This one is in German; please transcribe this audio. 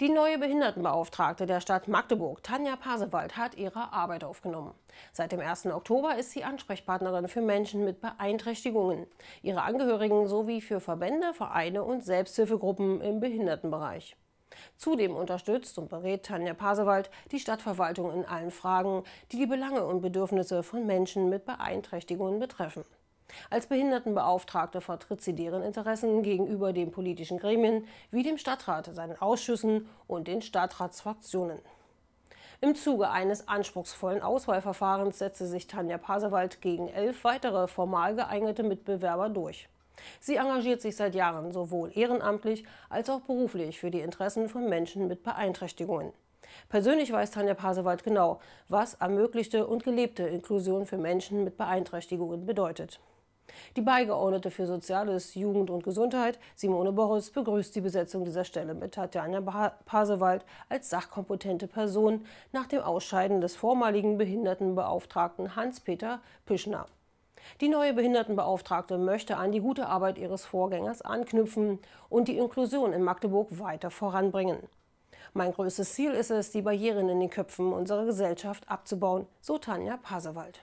Die neue Behindertenbeauftragte der Stadt Magdeburg, Tanja Pasewald, hat ihre Arbeit aufgenommen. Seit dem 1. Oktober ist sie Ansprechpartnerin für Menschen mit Beeinträchtigungen, ihre Angehörigen sowie für Verbände, Vereine und Selbsthilfegruppen im Behindertenbereich. Zudem unterstützt und berät Tanja Pasewald die Stadtverwaltung in allen Fragen, die die Belange und Bedürfnisse von Menschen mit Beeinträchtigungen betreffen. Als Behindertenbeauftragte vertritt sie deren Interessen gegenüber den politischen Gremien wie dem Stadtrat, seinen Ausschüssen und den Stadtratsfraktionen. Im Zuge eines anspruchsvollen Auswahlverfahrens setzte sich Tanja Pasewald gegen elf weitere formal geeignete Mitbewerber durch. Sie engagiert sich seit Jahren sowohl ehrenamtlich als auch beruflich für die Interessen von Menschen mit Beeinträchtigungen. Persönlich weiß Tanja Pasewald genau, was ermöglichte und gelebte Inklusion für Menschen mit Beeinträchtigungen bedeutet. Die Beigeordnete für Soziales, Jugend und Gesundheit, Simone Boris, begrüßt die Besetzung dieser Stelle mit Tatjana Pasewald als sachkompetente Person nach dem Ausscheiden des vormaligen Behindertenbeauftragten Hans-Peter Pischner. Die neue Behindertenbeauftragte möchte an die gute Arbeit ihres Vorgängers anknüpfen und die Inklusion in Magdeburg weiter voranbringen. Mein größtes Ziel ist es, die Barrieren in den Köpfen unserer Gesellschaft abzubauen, so Tanja Pasewald.